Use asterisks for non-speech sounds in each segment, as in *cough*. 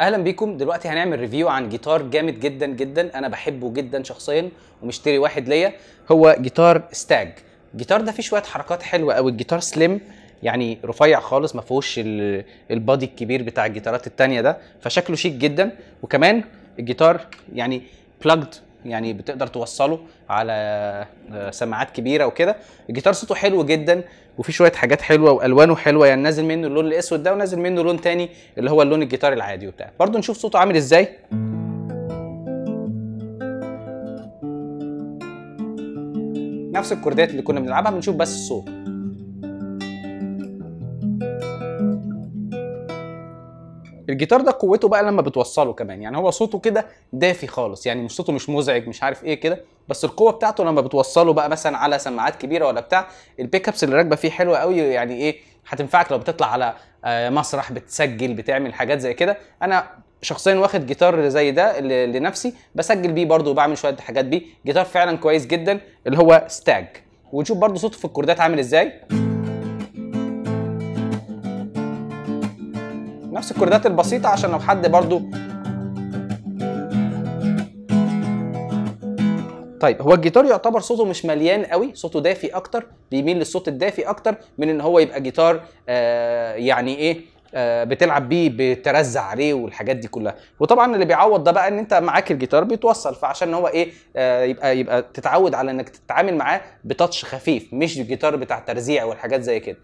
اهلا بيكم دلوقتي هنعمل ريفيو عن جيتار جامد جدا جدا انا بحبه جدا شخصيا ومشتري واحد ليا هو جيتار ستاج الجيتار ده فيه شويه حركات حلوه قوي الجيتار سليم يعني رفيع خالص ما فيهوش البادي الكبير بتاع الجيتارات التانية ده فشكله شيك جدا وكمان الجيتار يعني بلاجد يعني بتقدر توصله على آه، سماعات كبيره وكده الجيتار صوته حلو جدا وفي شويه حاجات حلوه والوانه حلوه يعني نازل منه اللون الاسود ده ونازل منه لون تاني اللي هو اللون الجيتار العادي وبتاع برضو نشوف صوته عامل ازاي نفس الكوردات اللي كنا بنلعبها بنشوف بس الصوت الجيتار ده قوته بقى لما بتوصله كمان يعني هو صوته كده دافي خالص يعني مش صوته مش مزعج مش عارف ايه كده بس القوه بتاعته لما بتوصله بقى مثلا على سماعات كبيره ولا بتاع البيك ابس اللي راكبه فيه حلوه قوي يعني ايه هتنفعك لو بتطلع على آه، مسرح بتسجل بتعمل حاجات زي كده انا شخصيا واخد جيتار زي ده لنفسي بسجل بيه برده وبعمل شويه حاجات بيه جيتار فعلا كويس جدا اللي هو ستاج ونشوف برده صوته في الكوردات عامل ازاي نفس الكوردات البسيطه عشان لو حد برضو طيب هو الجيتار يعتبر صوته مش مليان قوي صوته دافي اكتر بيميل للصوت الدافي اكتر من ان هو يبقى جيتار آه يعني ايه آه، بتلعب بيه بترزع عليه والحاجات دي كلها وطبعا اللي بيعوض ده بقى ان انت معاك الجيتار بيتوصل فعشان هو ايه آه، يبقى يبقى تتعود على انك تتعامل معاه بتاتش خفيف مش الجيتار بتاع ترزيع والحاجات زي كده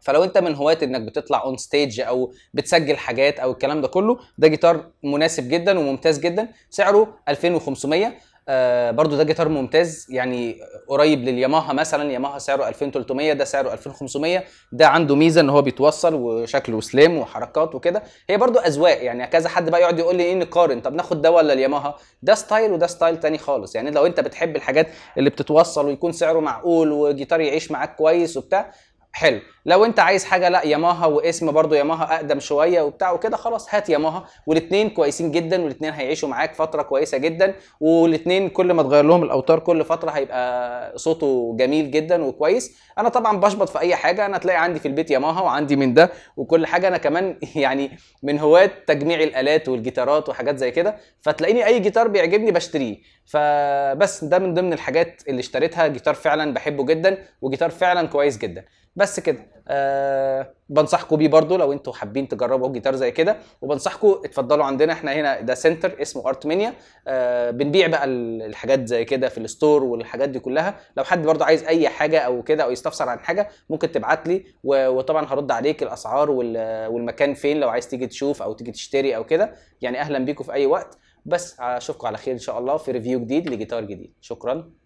فلو انت من هواة انك بتطلع اون ستيج او بتسجل حاجات او الكلام ده كله ده جيتار مناسب جدا وممتاز جدا سعره 2500 آه برضو ده جيتار ممتاز يعني قريب للياماها مثلا ياماها سعره 2300 ده سعره 2500 ده عنده ميزه ان هو بيتوصل وشكله سليم وحركات وكده هي برضو اذواق يعني كذا حد بقى يقعد يقول لي ايه نقارن طب ناخد ده ولا الياماها ده ستايل وده ستايل تاني خالص يعني لو انت بتحب الحاجات اللي بتتوصل ويكون سعره معقول وجيتار يعيش معاك كويس وبتاع حلو لو انت عايز حاجه لا ياماها واسم برضه ياماها اقدم شويه وبتاع وكده خلاص هات ياماها والاثنين كويسين جدا والاثنين هيعيشوا معاك فتره كويسه جدا والاثنين كل ما تغير لهم الاوتار كل فتره هيبقى صوته جميل جدا وكويس انا طبعا بشبط في اي حاجه انا تلاقي عندي في البيت ياماها وعندي من ده وكل حاجه انا كمان *laughs* يعني من هواة تجميع الالات والجيتارات وحاجات زي كده فتلاقيني اي جيتار بيعجبني بشتريه فبس ده من ضمن الحاجات اللي اشتريتها جيتار فعلا بحبه جدا وجيتار فعلا كويس جدا بس بس كده أه بنصحكم بيه برضو لو انتوا حابين تجربوا جيتار زي كده وبنصحكم اتفضلوا عندنا احنا هنا ده سنتر اسمه مينيا أه بنبيع بقى الحاجات زي كده في الستور والحاجات دي كلها لو حد برضو عايز اي حاجه او كده او يستفسر عن حاجه ممكن تبعت لي وطبعا هرد عليك الاسعار والمكان فين لو عايز تيجي تشوف او تيجي تشتري او كده يعني اهلا بيكم في اي وقت بس اشوفكم على خير ان شاء الله في ريفيو جديد لجيتار جديد شكرا